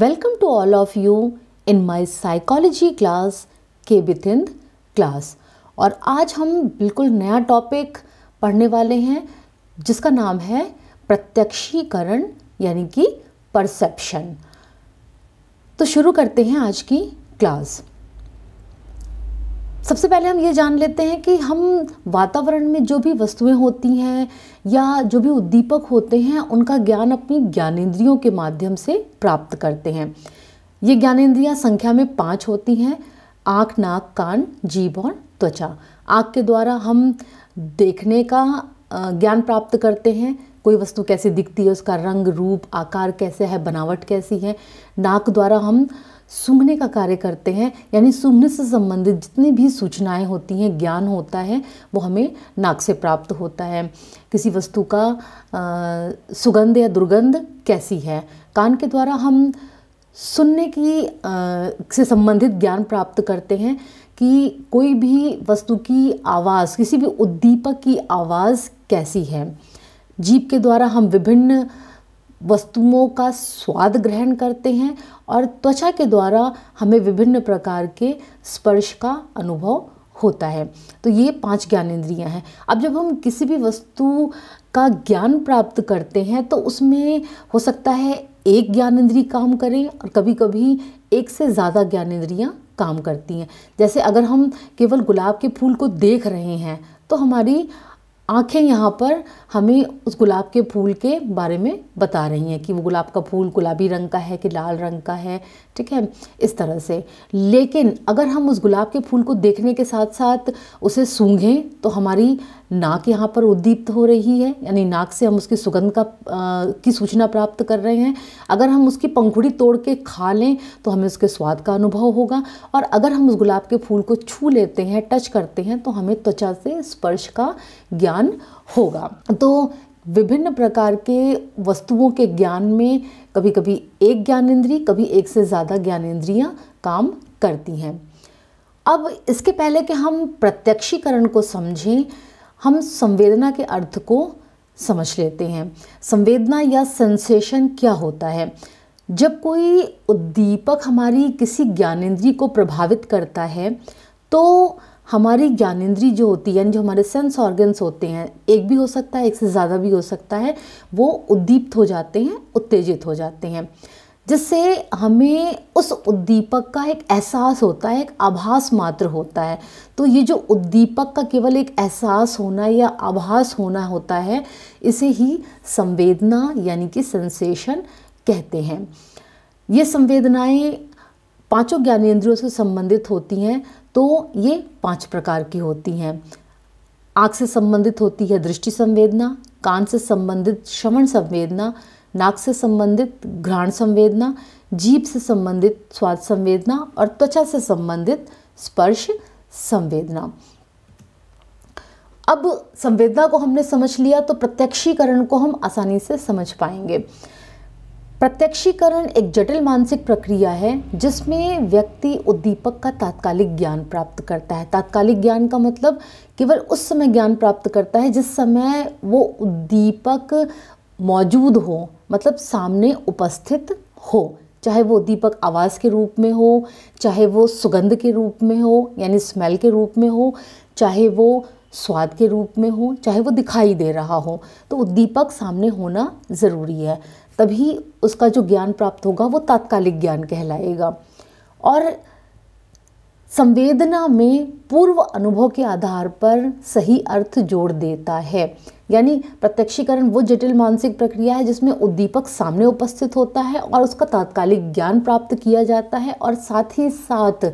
welcome to all of you in my psychology class के within class और आज हम बिल्कुल नया टॉपिक पढ़ने वाले हैं जिसका नाम है प्रत्यक्षीकरण यानी कि परसेप्शन तो शुरू करते हैं आज की क्लास सबसे पहले हम ये जान लेते हैं कि हम वातावरण में जो भी वस्तुएं होती हैं या जो भी उद्दीपक होते हैं उनका ज्ञान अपनी ज्ञानेंद्रियों के माध्यम से प्राप्त करते हैं ये ज्ञानेन्द्रियाँ संख्या में पाँच होती हैं आँख नाक कान जीभ और त्वचा आँख के द्वारा हम देखने का ज्ञान प्राप्त करते हैं कोई वस्तु कैसे दिखती है उसका रंग रूप आकार कैसे है बनावट कैसी है नाक द्वारा हम सूंघने का कार्य करते हैं यानी सूंघने से संबंधित जितनी भी सूचनाएं होती हैं ज्ञान होता है वो हमें नाक से प्राप्त होता है किसी वस्तु का आ, सुगंध या दुर्गंध कैसी है कान के द्वारा हम सुनने की आ, से संबंधित ज्ञान प्राप्त करते हैं कि कोई भी वस्तु की आवाज़ किसी भी उद्दीपक की आवाज़ कैसी है जीप के द्वारा हम विभिन्न वस्तुओं का स्वाद ग्रहण करते हैं और त्वचा के द्वारा हमें विभिन्न प्रकार के स्पर्श का अनुभव होता है तो ये पांच ज्ञानेन्द्रियां हैं अब जब हम किसी भी वस्तु का ज्ञान प्राप्त करते हैं तो उसमें हो सकता है एक ज्ञानेन्द्रीय काम करें और कभी कभी एक से ज़्यादा ज्ञानेन्द्रियाँ काम करती हैं जैसे अगर हम केवल गुलाब के फूल को देख रहे हैं तो हमारी आंखें यहाँ पर हमें उस गुलाब के फूल के बारे में बता रही हैं कि वो गुलाब का फूल गुलाबी रंग का है कि लाल रंग का है ठीक है इस तरह से लेकिन अगर हम उस गुलाब के फूल को देखने के साथ साथ उसे सूंघें तो हमारी नाक यहाँ पर उद्दीप्त हो रही है यानी नाक से हम उसकी सुगंध का आ, की सूचना प्राप्त कर रहे हैं अगर हम उसकी पंखुड़ी तोड़ के खा लें तो हमें उसके स्वाद का अनुभव होगा और अगर हम उस गुलाब के फूल को छू लेते हैं टच करते हैं तो हमें त्वचा से स्पर्श का ज्ञान होगा तो विभिन्न प्रकार के वस्तुओं के ज्ञान में कभी कभी एक ज्ञानेन्द्रीय कभी एक से ज़्यादा ज्ञानेन्द्रियाँ काम करती हैं अब इसके पहले कि हम प्रत्यक्षीकरण को समझें हम संवेदना के अर्थ को समझ लेते हैं संवेदना या सेंसेशन क्या होता है जब कोई उद्दीपक हमारी किसी ज्ञानेंद्री को प्रभावित करता है तो हमारी ज्ञानेंद्री जो होती है यानी जो हमारे सेंस ऑर्गन्स होते हैं एक भी हो सकता है एक से ज़्यादा भी हो सकता है वो उद्दीप्त हो जाते हैं उत्तेजित हो जाते हैं जिससे हमें उस उद्दीपक का एक एहसास होता है एक आभास मात्र होता है तो ये जो उद्दीपक का केवल एक एहसास होना या आभास होना होता है इसे ही संवेदना यानी कि सेंसेशन कहते हैं ये संवेदनाएं पांचों ज्ञानेंद्रियों से संबंधित होती हैं तो ये पांच प्रकार की होती हैं आँख से संबंधित होती है दृष्टि संवेदना कान से संबंधित श्रवण संवेदना नाक से संबंधित घ्राण संवेदना जीभ से संबंधित स्वाद संवेदना और त्वचा से संबंधित स्पर्श संवेदना अब संवेदना को हमने समझ लिया तो प्रत्यक्षीकरण को हम आसानी से समझ पाएंगे प्रत्यक्षीकरण एक जटिल मानसिक प्रक्रिया है जिसमें व्यक्ति उद्दीपक का तात्कालिक ज्ञान प्राप्त करता है तात्कालिक ज्ञान का मतलब केवल उस समय ज्ञान प्राप्त करता है जिस समय वो उद्दीपक मौजूद हो मतलब सामने उपस्थित हो चाहे वो दीपक आवाज़ के रूप में हो चाहे वो सुगंध के रूप में हो यानी स्मेल के रूप में हो चाहे वो स्वाद के रूप में हो चाहे वो दिखाई दे रहा हो तो दीपक सामने होना ज़रूरी है तभी उसका जो ज्ञान प्राप्त होगा वो तात्कालिक ज्ञान कहलाएगा और संवेदना में पूर्व अनुभव के आधार पर सही अर्थ जोड़ देता है यानी प्रत्यक्षीकरण वो जटिल मानसिक प्रक्रिया है जिसमें उद्दीपक सामने उपस्थित होता है और उसका तात्कालिक ज्ञान प्राप्त किया जाता है और साथ ही साथ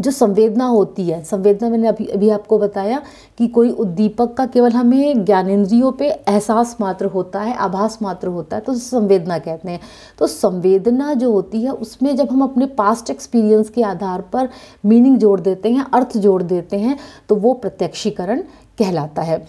जो संवेदना होती है संवेदना मैंने अभी अभी आपको बताया कि कोई उद्दीपक का केवल हमें ज्ञानेंद्रियों पे एहसास मात्र होता है आभास मात्र होता है तो संवेदना कहते हैं तो संवेदना जो होती है उसमें जब हम अपने पास्ट एक्सपीरियंस के आधार पर मीनिंग जोड़ देते हैं अर्थ जोड़ देते हैं तो वो प्रत्यक्षीकरण कहलाता है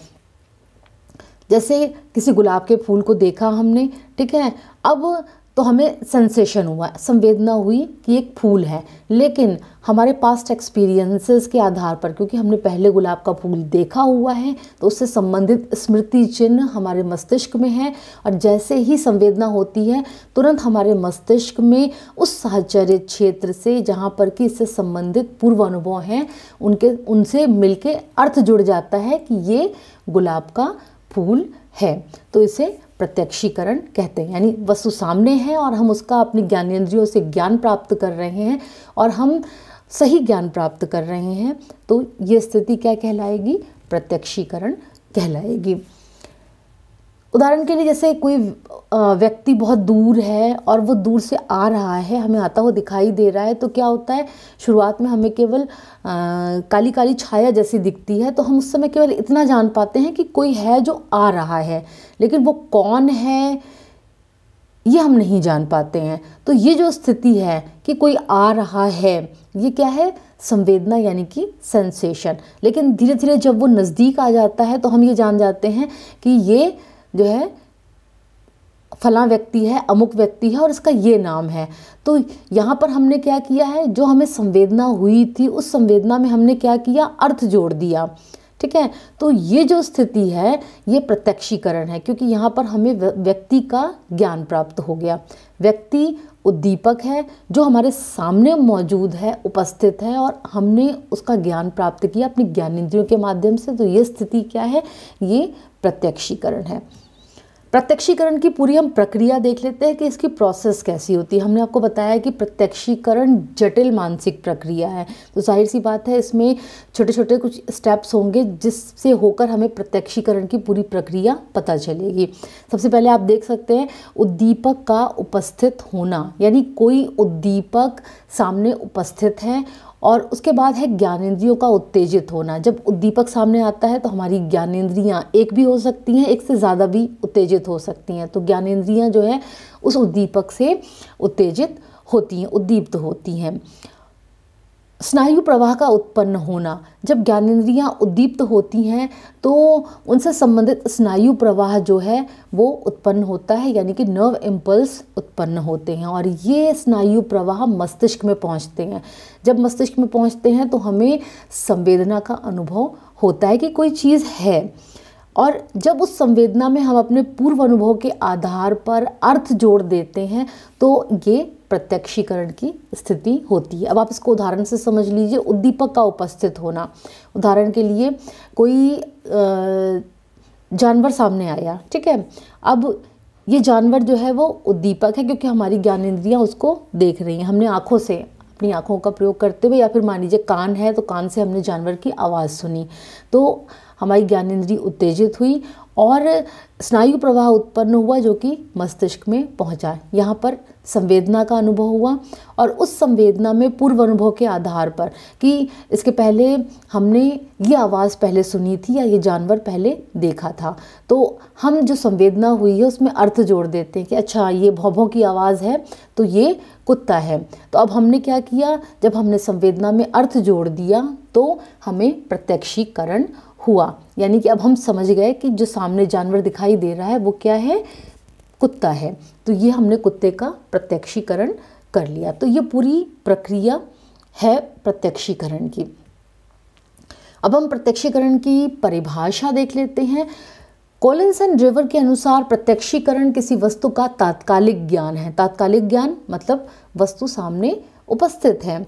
जैसे किसी गुलाब के फूल को देखा हमने ठीक है अब तो हमें सेंसेशन हुआ संवेदना हुई कि एक फूल है लेकिन हमारे पास्ट एक्सपीरियंसेस के आधार पर क्योंकि हमने पहले गुलाब का फूल देखा हुआ है तो उससे संबंधित स्मृति चिन्ह हमारे मस्तिष्क में है और जैसे ही संवेदना होती है तुरंत हमारे मस्तिष्क में उस साहचर्य क्षेत्र से जहाँ पर कि इससे संबंधित पूर्व अनुभव हैं उनके उनसे मिलके अर्थ जुड़ जाता है कि ये गुलाब का फूल है तो इसे प्रत्यक्षीकरण कहते हैं यानी वस्तु सामने है और हम उसका अपनी ज्ञानेन्द्रियों से ज्ञान प्राप्त कर रहे हैं और हम सही ज्ञान प्राप्त कर रहे हैं तो ये स्थिति क्या कहलाएगी प्रत्यक्षीकरण कहलाएगी उदाहरण के लिए जैसे कोई व्यक्ति बहुत दूर है और वो दूर से आ रहा है हमें आता हुआ दिखाई दे रहा है तो क्या होता है शुरुआत में हमें केवल आ, काली काली छाया जैसी दिखती है तो हम उस समय केवल इतना जान पाते हैं कि कोई है जो आ रहा है लेकिन वो कौन है ये हम नहीं जान पाते हैं तो ये जो स्थिति है कि कोई आ रहा है ये क्या है संवेदना यानी कि सेंसेशन लेकिन धीरे धीरे जब वो नज़दीक आ जाता है तो हम ये जान जाते हैं कि ये जो है फलां व्यक्ति है अमुक व्यक्ति है और इसका ये नाम है तो यहाँ पर हमने क्या किया है जो हमें संवेदना हुई थी उस संवेदना में हमने क्या किया अर्थ जोड़ दिया ठीक है तो ये जो स्थिति है ये प्रत्यक्षीकरण है क्योंकि यहाँ पर हमें व्यक्ति का ज्ञान प्राप्त हो गया व्यक्ति उद्दीपक है जो हमारे सामने मौजूद है उपस्थित है और हमने उसका ज्ञान प्राप्त किया अपनी इंद्रियों के माध्यम से तो ये स्थिति क्या है ये प्रत्यक्षीकरण है प्रत्यक्षीकरण की पूरी हम प्रक्रिया देख लेते हैं कि इसकी प्रोसेस कैसी होती है हमने आपको बताया कि प्रत्यक्षीकरण जटिल मानसिक प्रक्रिया है तो जाहिर सी बात है इसमें छोटे छोटे कुछ स्टेप्स होंगे जिससे होकर हमें प्रत्यक्षीकरण की पूरी प्रक्रिया पता चलेगी सबसे पहले आप देख सकते हैं उद्दीपक का उपस्थित होना यानी कोई उद्दीपक सामने उपस्थित है और उसके बाद है ज्ञानेंद्रियों का उत्तेजित होना जब उद्दीपक सामने आता है तो हमारी ज्ञानेंद्रियाँ एक भी हो सकती हैं एक से ज़्यादा भी उत्तेजित हो सकती हैं तो ज्ञानेंद्रियाँ जो है उस उद्दीपक से उत्तेजित होती हैं उद्दीप्त होती हैं स्नायु प्रवाह का उत्पन्न होना जब ज्ञानेन्द्रियाँ उद्दीप्त होती हैं तो उनसे संबंधित स्नायु प्रवाह जो है वो उत्पन्न होता है यानी कि नर्व इम्पल्स उत्पन्न होते हैं और ये स्नायु प्रवाह मस्तिष्क में पहुंचते हैं जब मस्तिष्क में पहुंचते हैं तो हमें संवेदना का अनुभव होता है कि कोई चीज़ है और जब उस संवेदना में हम अपने पूर्व अनुभव के आधार पर अर्थ जोड़ देते हैं तो ये प्रत्यक्षीकरण की स्थिति होती है अब आप इसको उदाहरण से समझ लीजिए उद्दीपक का उपस्थित होना उदाहरण के लिए कोई जानवर सामने आया ठीक है अब ये जानवर जो है वो उद्दीपक है क्योंकि हमारी इंद्रियाँ उसको देख रही हैं हमने आँखों से अपनी आँखों का प्रयोग करते हुए या फिर मान लीजिए कान है तो कान से हमने जानवर की आवाज़ सुनी तो हमारी ज्ञान इंद्री उत्तेजित हुई और स्नायु प्रवाह उत्पन्न हुआ जो कि मस्तिष्क में पहुंचा यहाँ पर संवेदना का अनुभव हुआ और उस संवेदना में पूर्व अनुभव के आधार पर कि इसके पहले हमने ये आवाज़ पहले सुनी थी या ये जानवर पहले देखा था तो हम जो संवेदना हुई है उसमें अर्थ जोड़ देते हैं कि अच्छा ये भौभों की आवाज़ है तो ये कुत्ता है तो अब हमने क्या किया जब हमने संवेदना में अर्थ जोड़ दिया तो हमें प्रत्यक्षीकरण हुआ यानी कि अब हम समझ गए कि जो सामने जानवर दिखाई दे रहा है वो क्या है कुत्ता है तो ये हमने कुत्ते का प्रत्यक्षीकरण कर लिया तो ये पूरी प्रक्रिया है प्रत्यक्षीकरण की अब हम प्रत्यक्षीकरण की परिभाषा देख लेते हैं कोलिंस एंड ड्रेवर के अनुसार प्रत्यक्षीकरण किसी वस्तु का तात्कालिक ज्ञान है तात्कालिक ज्ञान मतलब वस्तु सामने उपस्थित है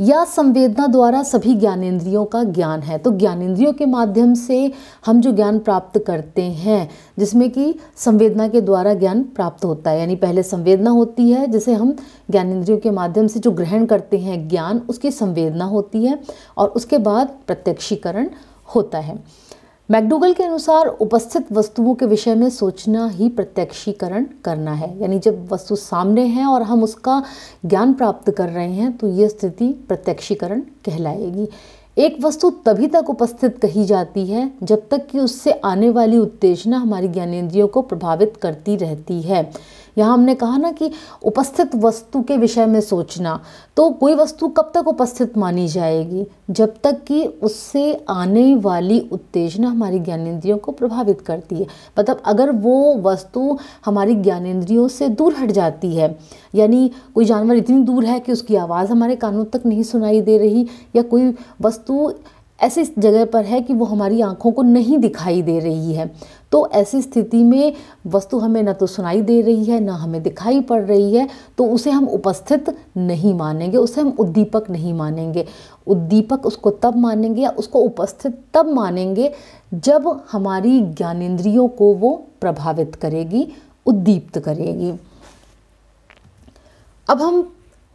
या संवेदना द्वारा सभी ज्ञानेंद्रियों का ज्ञान है तो ज्ञानेंद्रियों के माध्यम से हम जो ज्ञान प्राप्त करते हैं जिसमें कि संवेदना के द्वारा ज्ञान प्राप्त होता है यानी पहले संवेदना होती है जिसे हम ज्ञानेंद्रियों के माध्यम से जो ग्रहण करते हैं ज्ञान उसकी संवेदना होती है और उसके बाद प्रत्यक्षीकरण होता है मैकडूगल के अनुसार उपस्थित वस्तुओं के विषय में सोचना ही प्रत्यक्षीकरण करना है यानी जब वस्तु सामने है और हम उसका ज्ञान प्राप्त कर रहे हैं तो ये स्थिति प्रत्यक्षीकरण कहलाएगी एक वस्तु तभी तक उपस्थित कही जाती है जब तक कि उससे आने वाली उत्तेजना हमारी ज्ञानेंद्रियों को प्रभावित करती रहती है यहाँ हमने कहा ना कि उपस्थित वस्तु के विषय में सोचना तो कोई वस्तु कब तक उपस्थित मानी जाएगी जब तक कि उससे आने वाली उत्तेजना हमारी ज्ञानेंद्रियों को प्रभावित करती है मतलब अगर वो वस्तु हमारी ज्ञानेंद्रियों से दूर हट जाती है यानी कोई जानवर इतनी दूर है कि उसकी आवाज़ हमारे कानों तक नहीं सुनाई दे रही या कोई वस्तु ऐसी जगह पर है कि वो हमारी आँखों को नहीं दिखाई दे रही है तो ऐसी स्थिति में वस्तु हमें न तो सुनाई दे रही है ना हमें दिखाई पड़ रही है तो उसे हम उपस्थित नहीं मानेंगे उसे हम उद्दीपक नहीं मानेंगे उद्दीपक उसको तब मानेंगे या उसको उपस्थित तब मानेंगे जब हमारी ज्ञानेंद्रियों को वो प्रभावित करेगी उद्दीप्त करेगी अब हम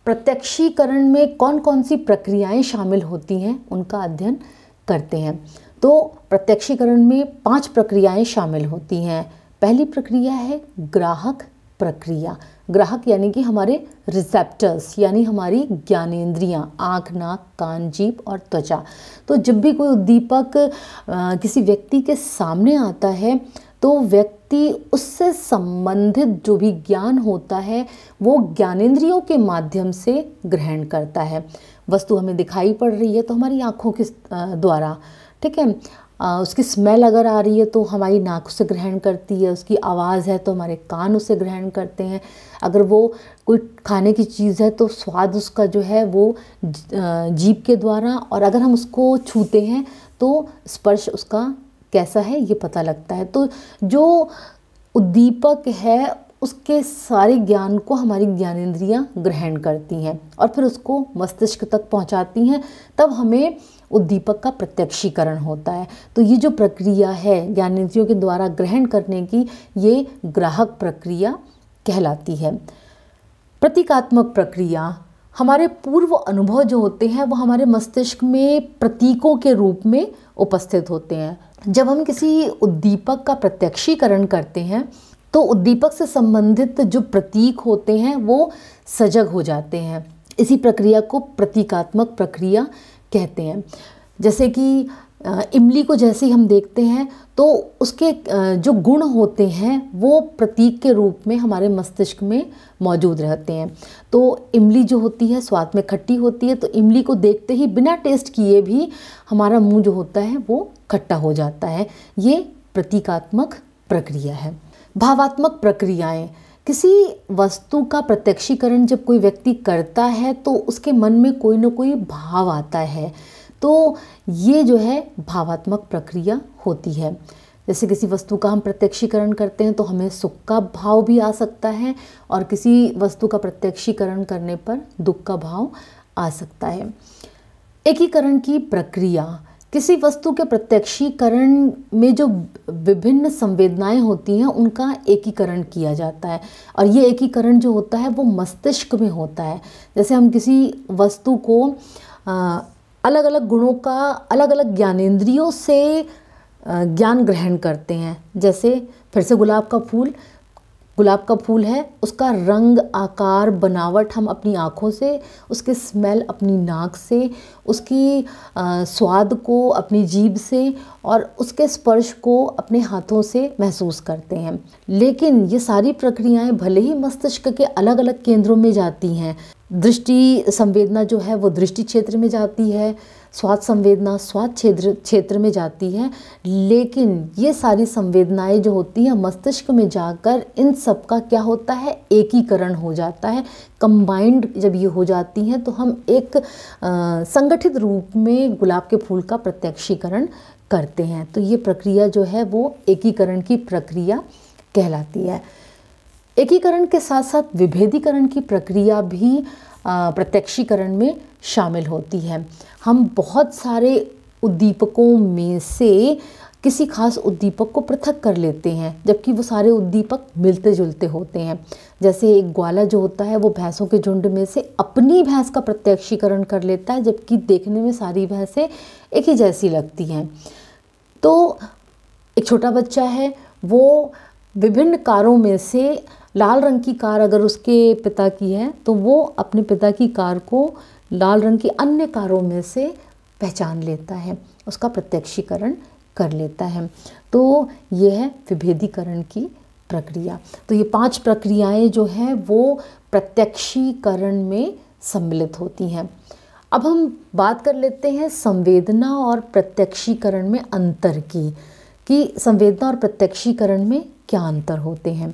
प्रत्यक्षीकरण में कौन कौन सी प्रक्रियाएं शामिल होती हैं उनका अध्ययन करते हैं तो प्रत्यक्षीकरण में पांच प्रक्रियाएं शामिल होती हैं पहली प्रक्रिया है ग्राहक प्रक्रिया ग्राहक यानी कि हमारे रिसेप्टर्स यानी हमारी ज्ञानेंद्रियां आँख नाक कान जीप और त्वचा तो जब भी कोई उद्दीपक किसी व्यक्ति के सामने आता है तो व्यक्ति उससे संबंधित जो भी ज्ञान होता है वो ज्ञानेंद्रियों के माध्यम से ग्रहण करता है वस्तु हमें दिखाई पड़ रही है तो हमारी आँखों के द्वारा ठीक है उसकी स्मेल अगर आ रही है तो हमारी नाक उसे ग्रहण करती है उसकी आवाज़ है तो हमारे कान उसे ग्रहण करते हैं अगर वो कोई खाने की चीज़ है तो स्वाद उसका जो है वो जीप के द्वारा और अगर हम उसको छूते हैं तो स्पर्श उसका कैसा है ये पता लगता है तो जो उद्दीपक है उसके सारे ज्ञान को हमारी ज्ञानेन्द्रियाँ ग्रहण करती हैं और फिर उसको मस्तिष्क तक पहुँचाती हैं तब हमें उद्दीपक का प्रत्यक्षीकरण होता है तो ये जो प्रक्रिया है ज्ञानेंद्रियों के द्वारा ग्रहण करने की ये ग्राहक प्रक्रिया कहलाती है प्रतीकात्मक प्रक्रिया हमारे पूर्व अनुभव जो होते हैं वो हमारे मस्तिष्क में प्रतीकों के रूप में उपस्थित होते हैं जब हम किसी उद्दीपक का प्रत्यक्षीकरण करते हैं तो उद्दीपक से संबंधित जो प्रतीक होते हैं वो सजग हो जाते हैं इसी प्रक्रिया को प्रतीकात्मक प्रक्रिया कहते हैं जैसे कि इमली को जैसे ही हम देखते हैं तो उसके जो गुण होते हैं वो प्रतीक के रूप में हमारे मस्तिष्क में मौजूद रहते हैं तो इमली जो होती है स्वाद में खट्टी होती है तो इमली को देखते ही बिना टेस्ट किए भी हमारा मुंह जो होता है वो खट्टा हो जाता है ये प्रतीकात्मक प्रक्रिया है भावात्मक प्रक्रियाएं किसी वस्तु का प्रत्यक्षीकरण जब कोई व्यक्ति करता है तो उसके मन में कोई ना कोई भाव आता है तो ये जो है भावात्मक प्रक्रिया होती है जैसे किसी वस्तु का हम प्रत्यक्षीकरण करते हैं तो हमें सुख का भाव भी आ सकता है और किसी वस्तु का प्रत्यक्षीकरण करने पर दुख का भाव आ सकता है एकीकरण की प्रक्रिया किसी वस्तु के प्रत्यक्षीकरण में जो विभिन्न संवेदनाएं होती हैं उनका एकीकरण किया जाता है और ये एकीकरण जो होता है वो मस्तिष्क में होता है जैसे हम किसी वस्तु को अलग अलग गुणों का अलग अलग ज्ञानेंद्रियों से ज्ञान ग्रहण करते हैं जैसे फिर से गुलाब का फूल गुलाब का फूल है उसका रंग आकार बनावट हम अपनी आँखों से उसके स्मेल अपनी नाक से उसकी आ, स्वाद को अपनी जीब से और उसके स्पर्श को अपने हाथों से महसूस करते हैं लेकिन ये सारी प्रक्रियाएं भले ही मस्तिष्क के अलग अलग केंद्रों में जाती हैं दृष्टि संवेदना जो है वो दृष्टि क्षेत्र में जाती है स्वाद संवेदना स्वाद क्षेत्र क्षेत्र में जाती है लेकिन ये सारी संवेदनाएं जो होती हैं मस्तिष्क में जाकर इन सब का क्या होता है एकीकरण हो जाता है कंबाइंड जब ये हो जाती हैं तो हम एक आ, संगठित रूप में गुलाब के फूल का प्रत्यक्षीकरण करते हैं तो ये प्रक्रिया जो है वो एकीकरण की प्रक्रिया कहलाती है एकीकरण के साथ साथ विभेदीकरण की प्रक्रिया भी प्रत्यक्षीकरण में शामिल होती है हम बहुत सारे उद्दीपकों में से किसी खास उद्दीपक को पृथक कर लेते हैं जबकि वो सारे उद्दीपक मिलते जुलते होते हैं जैसे एक ग्वाला जो होता है वो भैंसों के झुंड में से अपनी भैंस का प्रत्यक्षीकरण कर लेता है जबकि देखने में सारी भैंसें एक ही जैसी लगती हैं तो एक छोटा बच्चा है वो विभिन्न कारों में से लाल रंग की कार अगर उसके पिता की है तो वो अपने पिता की कार को लाल रंग की अन्य कारों में से पहचान लेता है उसका प्रत्यक्षीकरण कर लेता है तो ये है विभेदीकरण की प्रक्रिया तो ये पांच प्रक्रियाएं जो हैं वो प्रत्यक्षीकरण में सम्मिलित होती हैं अब हम बात कर लेते हैं संवेदना और प्रत्यक्षीकरण में अंतर की कि संवेदना और प्रत्यक्षीकरण में क्या अंतर होते हैं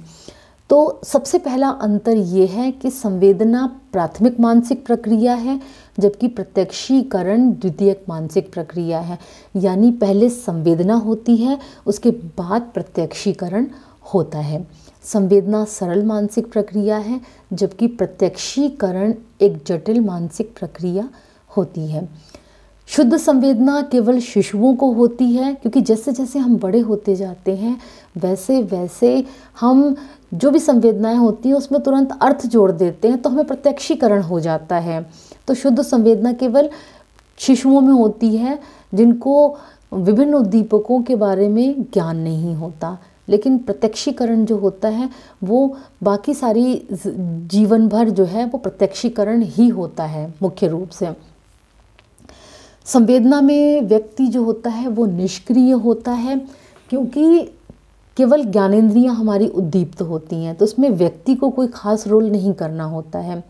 तो सबसे पहला अंतर ये है कि संवेदना प्राथमिक मानसिक प्रक्रिया है जबकि प्रत्यक्षीकरण द्वितीयक मानसिक प्रक्रिया है यानी पहले संवेदना होती है उसके बाद प्रत्यक्षीकरण होता है संवेदना सरल मानसिक प्रक्रिया है जबकि प्रत्यक्षीकरण एक जटिल मानसिक प्रक्रिया होती है शुद्ध संवेदना केवल शिशुओं को होती है क्योंकि जैसे जैसे हम बड़े होते जाते हैं वैसे वैसे हम जो भी संवेदनाएं होती हैं उसमें तुरंत अर्थ जोड़ देते हैं तो हमें प्रत्यक्षीकरण हो जाता है तो शुद्ध संवेदना केवल शिशुओं में होती है जिनको विभिन्न उद्दीपकों के बारे में ज्ञान नहीं होता लेकिन प्रत्यक्षीकरण जो होता है वो बाकी सारी जीवन भर जो है वो प्रत्यक्षीकरण ही होता है मुख्य रूप से संवेदना में व्यक्ति जो होता है वो निष्क्रिय होता है क्योंकि केवल ज्ञानेंद्रियां हमारी उद्दीप्त होती हैं तो उसमें व्यक्ति को कोई खास रोल नहीं करना होता है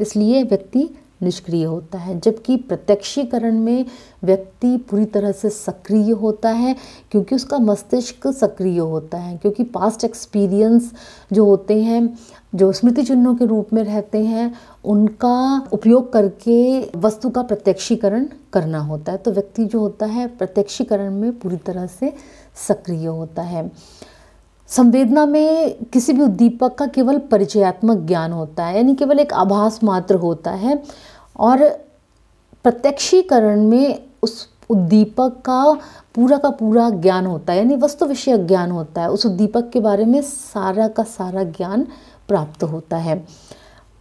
इसलिए व्यक्ति निष्क्रिय होता है जबकि प्रत्यक्षीकरण में व्यक्ति पूरी तरह से सक्रिय होता है क्योंकि उसका मस्तिष्क सक्रिय होता है क्योंकि पास्ट एक्सपीरियंस जो होते हैं जो स्मृति चिन्हों के रूप में रहते हैं उनका उपयोग करके वस्तु का प्रत्यक्षीकरण करना होता है तो व्यक्ति जो होता है प्रत्यक्षीकरण में पूरी तरह से सक्रिय होता है संवेदना में किसी भी उद्दीपक का केवल परिचयात्मक ज्ञान होता है यानी केवल एक आभास मात्र होता है और प्रत्यक्षीकरण में उस उद्दीपक का पूरा का पूरा ज्ञान होता है यानी वस्तु विषय ज्ञान होता है उस उद्दीपक के बारे में सारा का सारा ज्ञान प्राप्त होता है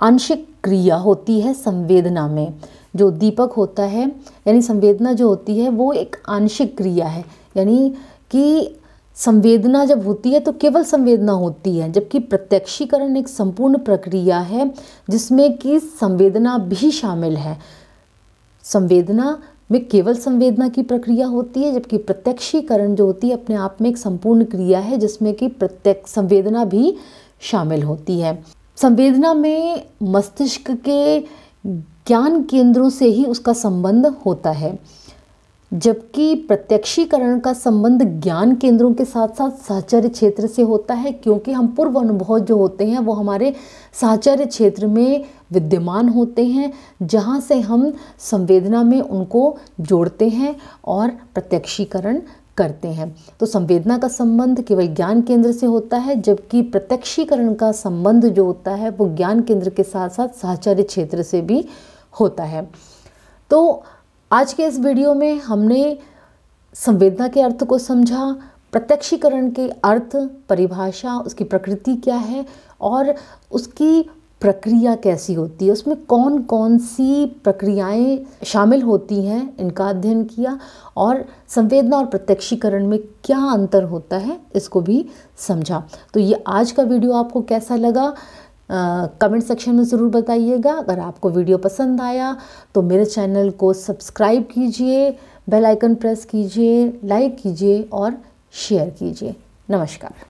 आंशिक क्रिया होती है संवेदना में जो उद्दीपक होता है यानी संवेदना जो होती है वो एक आंशिक क्रिया है यानी कि संवेदना जब होती है तो केवल संवेदना होती है जबकि प्रत्यक्षीकरण एक संपूर्ण प्रक्रिया है जिसमें कि संवेदना भी शामिल है संवेदना में केवल संवेदना की प्रक्रिया होती है जबकि प्रत्यक्षीकरण जो होती है अपने आप में एक संपूर्ण क्रिया है जिसमें कि प्रत्यक्ष संवेदना भी शामिल होती है संवेदना में मस्तिष्क के ज्ञान केंद्रों से ही उसका संबंध होता है जबकि प्रत्यक्षीकरण का संबंध ज्ञान केंद्रों के साथ साथ साहचर्य क्षेत्र से होता है क्योंकि हम पूर्व अनुभव जो होते हैं वो हमारे साहचर्य क्षेत्र में विद्यमान होते हैं जहाँ से हम संवेदना में उनको जोड़ते हैं और प्रत्यक्षीकरण करते हैं तो संवेदना का संबंध केवल ज्ञान केंद्र से होता है जबकि प्रत्यक्षीकरण का संबंध जो होता है वो ज्ञान केंद्र के साथ साथ साहचर्य क्षेत्र से भी होता है तो आज के इस वीडियो में हमने संवेदना के अर्थ को समझा प्रत्यक्षीकरण के अर्थ परिभाषा उसकी प्रकृति क्या है और उसकी प्रक्रिया कैसी होती है उसमें कौन कौन सी प्रक्रियाएं शामिल होती हैं इनका अध्ययन किया और संवेदना और प्रत्यक्षीकरण में क्या अंतर होता है इसको भी समझा तो ये आज का वीडियो आपको कैसा लगा कमेंट सेक्शन में ज़रूर बताइएगा अगर आपको वीडियो पसंद आया तो मेरे चैनल को सब्सक्राइब कीजिए बेल आइकन प्रेस कीजिए लाइक कीजिए और शेयर कीजिए नमस्कार